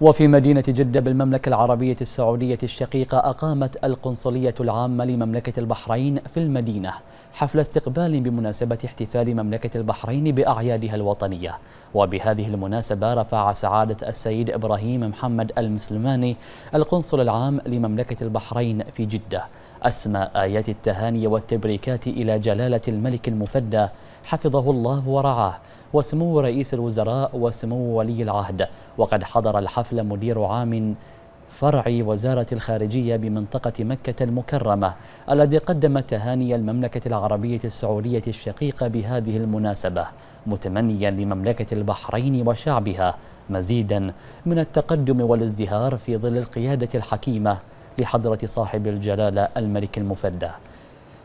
وفي مدينة جدة بالمملكة العربية السعودية الشقيقة أقامت القنصلية العامة لمملكة البحرين في المدينة حفل استقبال بمناسبة احتفال مملكة البحرين بأعيادها الوطنية وبهذه المناسبة رفع سعادة السيد إبراهيم محمد المسلماني القنصل العام لمملكة البحرين في جدة أسمى آيات التهاني والتبريكات إلى جلالة الملك المفدى حفظه الله ورعاه وسمو رئيس الوزراء وسمو ولي العهد وقد حضر الحفل الحفل مدير عام فرع وزارة الخارجية بمنطقة مكة المكرمة الذي قدم تهاني المملكة العربية السعودية الشقيقة بهذه المناسبة متمنيا لمملكة البحرين وشعبها مزيدا من التقدم والازدهار في ظل القيادة الحكيمة لحضرة صاحب الجلالة الملك المفدى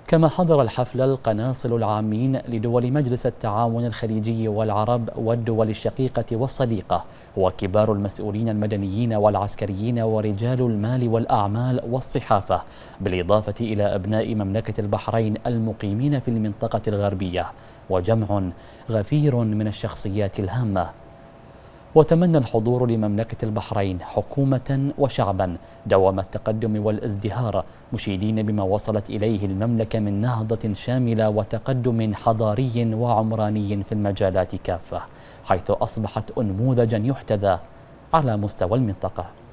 كما حضر الحفل القناصل العامين لدول مجلس التعاون الخليجي والعرب والدول الشقيقة والصديقة وكبار المسؤولين المدنيين والعسكريين ورجال المال والأعمال والصحافة بالإضافة إلى أبناء مملكة البحرين المقيمين في المنطقة الغربية وجمع غفير من الشخصيات الهامة وتمنى الحضور لمملكة البحرين حكومة وشعبا دوام التقدم والازدهار مشيدين بما وصلت إليه المملكة من نهضة شاملة وتقدم حضاري وعمراني في المجالات كافة حيث أصبحت أنموذجا يحتذى على مستوى المنطقة